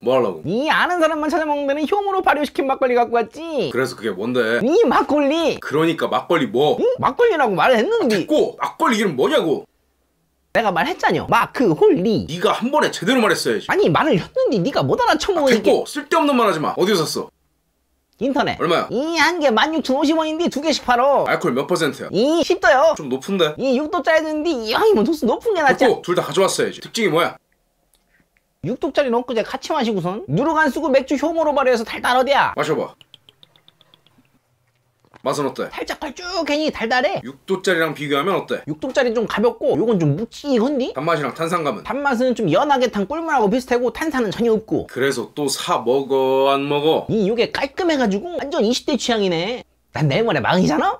뭐 하려고? 니 아는 사람만 찾아먹는다는 효모로 발효시킨 막걸리 갖고 왔지? 그래서 그게 뭔데? 니 막걸리! 그러니까 막걸리 뭐? 응? 막걸리라고 말을 했는데 아, 듣고! 막걸리 이름 뭐냐고! 내가 말했잖여 마크 홀리 니가한 번에 제대로 말했어야지 아니 말을 했는데 니가못 알아쳐먹으니까 아, 됐고! 쓸데없는 말 하지마 어디서 샀어? 인터넷 얼마야? 이 한개 16,050원인데 두 개씩 팔어 알콜 몇 퍼센트야? 이 10도요 좀 높은데? 이 6도짜리 드는데 이 형이 뭐 도수 높은 게 낫지 됐고! 둘다 가져왔어야지 특징이 뭐야? 육독짜리 롱크제 같이 마시고선 누르간 쓰고 맥주 효모로 발효해서 달달 어디야 마셔봐 맛은 어때? 살짝 걸쭉하니 달달해 육독짜리랑 비교하면 어때? 육독짜리좀 가볍고 요건 좀 묵직한디? 단맛이랑 탄산감은? 단맛은 좀 연하게 탄 꿀물하고 비슷하고 탄산은 전혀 없고 그래서 또 사 먹어 안 먹어? 이 요게 깔끔해가지고 완전 20대 취향이네 난 내일모레 망이잖아?